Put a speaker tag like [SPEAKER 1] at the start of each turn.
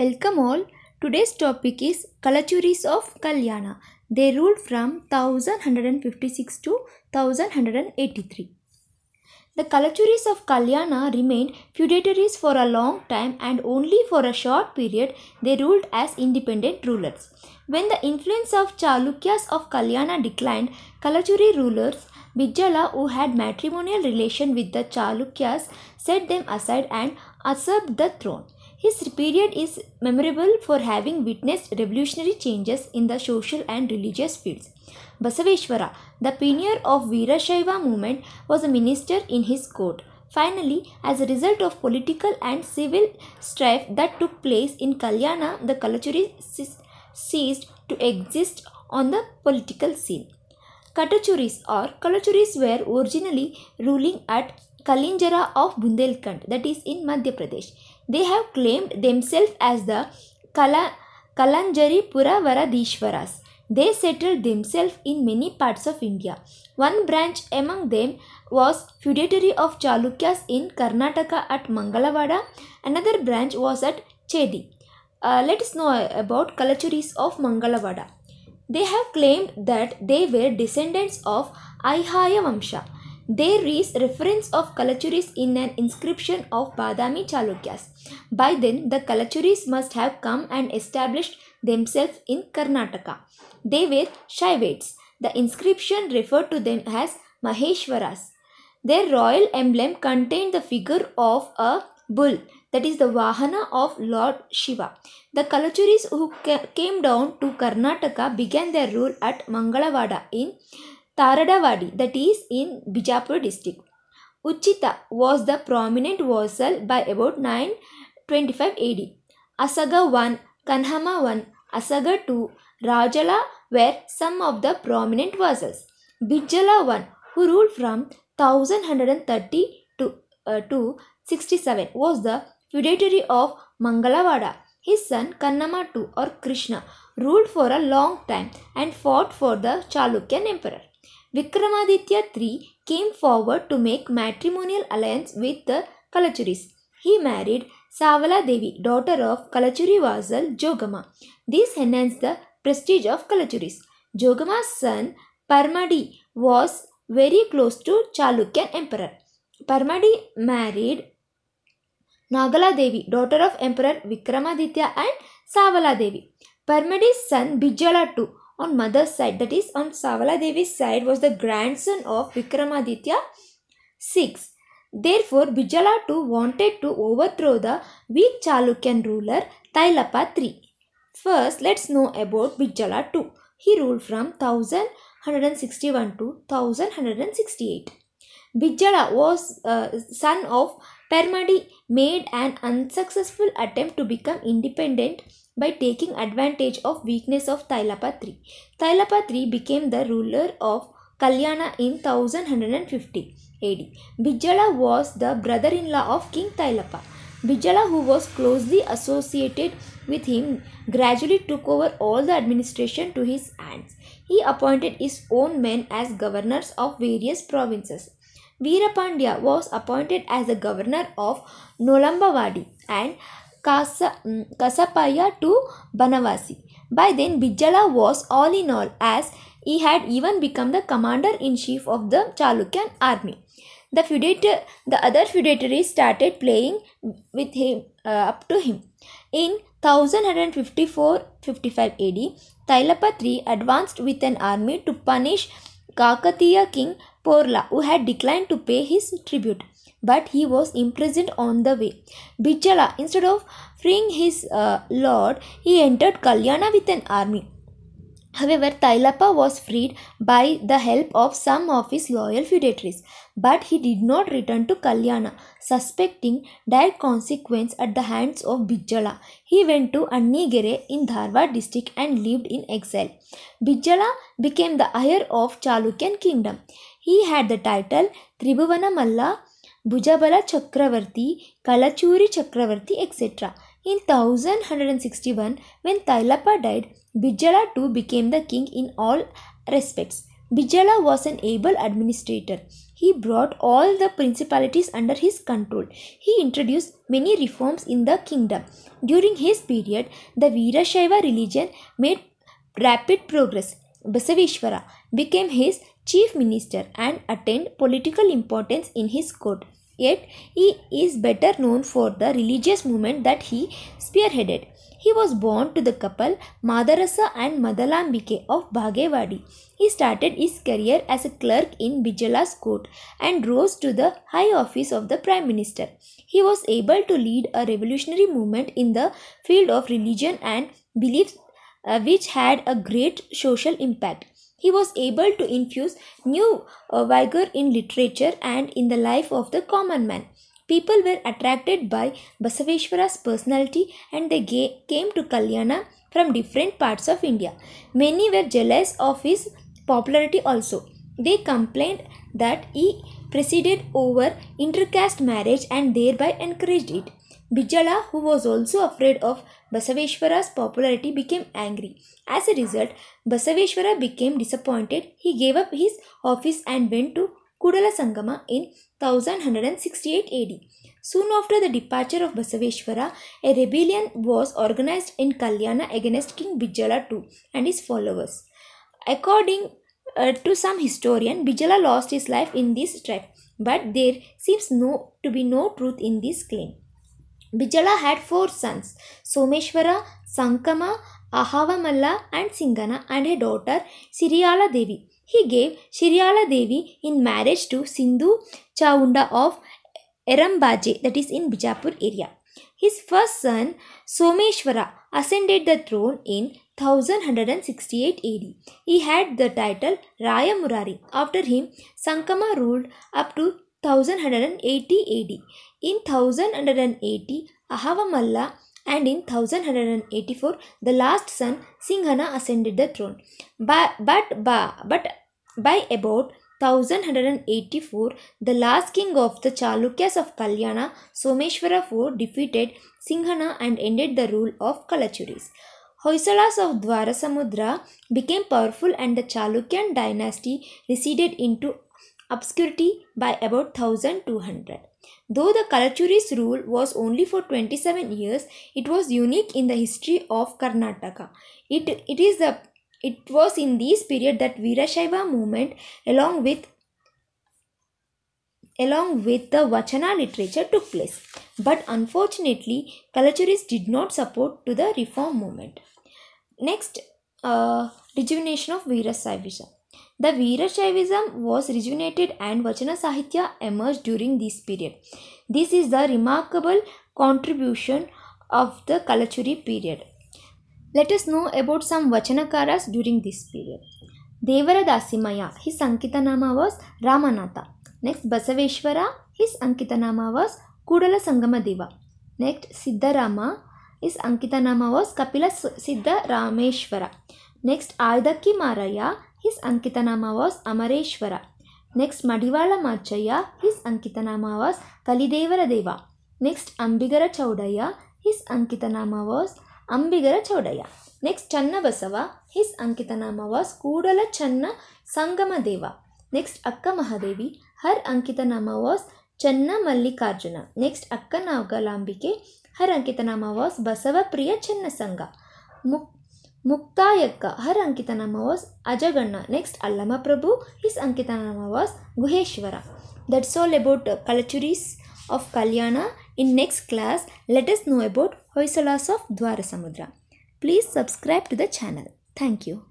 [SPEAKER 1] Welcome all. Today's topic is Kalachuris of Kalyana. They ruled from 1156 to 1183. The Kalachuris of Kalyana remained feudatories for a long time and only for a short period they ruled as independent rulers. When the influence of Chalukyas of Kalyana declined, Kalachuri rulers Bijala who had matrimonial relation with the Chalukyas set them aside and usurped the throne. His period is memorable for having witnessed revolutionary changes in the social and religious fields. Basaveshwara, the pioneer of Shaiva movement, was a minister in his court. Finally, as a result of political and civil strife that took place in Kalyana, the Kalachuri ceased to exist on the political scene. Katachuris or Kalachuris were originally ruling at Kalinjara of Bundelkhand, that is in Madhya Pradesh. They have claimed themselves as the Kala, Kalanjari Puravaradishwaras. They settled themselves in many parts of India. One branch among them was feudatory of Chalukyas in Karnataka at Mangalavada. Another branch was at Chedi. Uh, let us know about Kalachuris of Mangalavada. They have claimed that they were descendants of Aihaya Vamsha. There is reference of Kalachuris in an inscription of Badami Chalukyas. By then, the Kalachuris must have come and established themselves in Karnataka. They were Shaivites. The inscription referred to them as Maheshwaras. Their royal emblem contained the figure of a bull, that is the Vahana of Lord Shiva. The Kalachuris who came down to Karnataka began their rule at Mangalavada in Taradawadi that is in Bijapur district. Uchita was the prominent vassal by about 925 AD. Asaga 1, Kanhama 1, Asaga 2, Rajala were some of the prominent vassals. Bijala 1, who ruled from 1130 to, uh, to 67, was the feudatory of Mangalavada. His son Kannama II or Krishna ruled for a long time and fought for the Chalukyan emperor. Vikramaditya III came forward to make matrimonial alliance with the Kalachuris. He married Savala Devi, daughter of Kalachuri Vazal Jogama. This enhanced the prestige of Kalachuris. Jogama's son Parmadi was very close to Chalukyan emperor. Parmadi married Nagala Devi, daughter of Emperor Vikramaditya and Savala Devi. Parmadi's son Bijala II on mother's side, that is on Savala Devi's side, was the grandson of Vikramaditya VI. Therefore, Bijala II wanted to overthrow the weak Chalukyan ruler Tailapa III. First, let's know about Bijala II. He ruled from 1161 to 1168. Bijala was uh, son of Permadi made an unsuccessful attempt to become independent by taking advantage of weakness of Tailapatri. Tailapatri became the ruler of Kalyana in 1150 AD. Bijala was the brother-in-law of King Tailapa. Bijala who was closely associated with him gradually took over all the administration to his hands. He appointed his own men as governors of various provinces. Veerapandya was appointed as the governor of Nolambavadi and Kasa, Kasapaya mm, to Banavasi. By then, Bijala was all in all as he had even become the commander-in-chief of the Chalukyan army. The, feudata- the other feudatories started playing with him uh, up to him. In 1154-55 AD, Tailapa III advanced with an army to punish Kakatiya king Porla who had declined to pay his tribute but he was imprisoned on the way. Bijala, instead of freeing his uh, lord, he entered Kalyana with an army. However, Tailapa was freed by the help of some of his loyal feudatories, but he did not return to Kalyana, suspecting dire consequence at the hands of Bijjala. He went to Annigere in Dharwad district and lived in exile. Bijjala became the heir of Chalukyan kingdom. He had the title Tribhuvanamalla. Malla Bhujabala Chakravarti, Kalachuri Chakravarti, etc. In thousand hundred and sixty one when Tailapa died, Bijala too became the king in all respects. Bijala was an able administrator. He brought all the principalities under his control. He introduced many reforms in the kingdom. During his period, the Veerashaiva religion made rapid progress. Basavishwara became his chief minister and attained political importance in his court. Yet he is better known for the religious movement that he spearheaded. He was born to the couple Madarasa and Madalambike of Bhagewadi. He started his career as a clerk in Bijala's court and rose to the high office of the Prime Minister. He was able to lead a revolutionary movement in the field of religion and beliefs uh, which had a great social impact. He was able to infuse new uh, vigor in literature and in the life of the common man. People were attracted by Basaveshwara's personality and they came to Kalyana from different parts of India. Many were jealous of his popularity also. They complained that he Preceded over intercaste marriage and thereby encouraged it. Bijala, who was also afraid of Basaveshwara's popularity, became angry. As a result, Basaveshwara became disappointed. He gave up his office and went to Kudala Sangama in 1168 AD. Soon after the departure of Basaveshwara, a rebellion was organized in Kalyana against King Bijala II and his followers. According uh, to some historian, Bijala lost his life in this trek but there seems no, to be no truth in this claim. Bijala had four sons, Someshwara, Sankama, Ahavamalla and Singana and a daughter, Siriyala Devi. He gave Siriyala Devi in marriage to Sindhu Chaunda of Erambaje that is in Bijapur area. His first son, Someshwara, ascended the throne in 1168 AD. He had the title Raya Murari. After him, Sankama ruled up to 1180 AD. In 1180, Ahavamalla and in 1184, the last son Singhana ascended the throne. But, but, but, but by about 1184, the last king of the Chalukyas of Kalyana, Someshwara IV, defeated Singhana and ended the rule of Kalachuris. Hoysalas of Dwarasamudra became powerful and the Chalukyan dynasty receded into obscurity by about 1200. Though the Kalachuri's rule was only for 27 years, it was unique in the history of Karnataka. It, it is the it was in this period that Virashaiva movement along with along with the Vachana literature took place. But unfortunately, Kalachuris did not support to the reform movement. Next, uh, rejuvenation of Virashaivism. The Virashaivism was rejuvenated and Vachana Sahitya emerged during this period. This is the remarkable contribution of the Kalachuri period. Let us know about some Vachanakaras during this period. Devaradasimaya, his Ankita Nama was Ramanatha. Next, Basaveshwara, his Ankita Nama was Kudala Sangamadeva. Next, Siddharama, his Ankita Nama was Kapila Siddha Rameshwara. Next, Aydaki Maraya, his Ankita Nama was Amareshwara. Next, Madivala Machaya, his Ankita Nama was Kalidevara Deva. Next, Ambigara Chaudaya, his Ankita Nama was Ambigara Chowdaiah next Channabasava his ankitanama was Kudala Channa Sangama Deva next Akka Mahadevi her ankitanama was Channa Mallikarjuna next Akkanagalambike her ankitanama was Priya Channa Sangha ಮುಕ್ Muktayakka her ankitanama was Ajaganna next Allama Prabhu his ankitanama was Guheshwara that's all about Kalachuris of Kalyana In next class, let us know about Hoysalas of Dwarasamudra. Please subscribe to the channel. Thank you.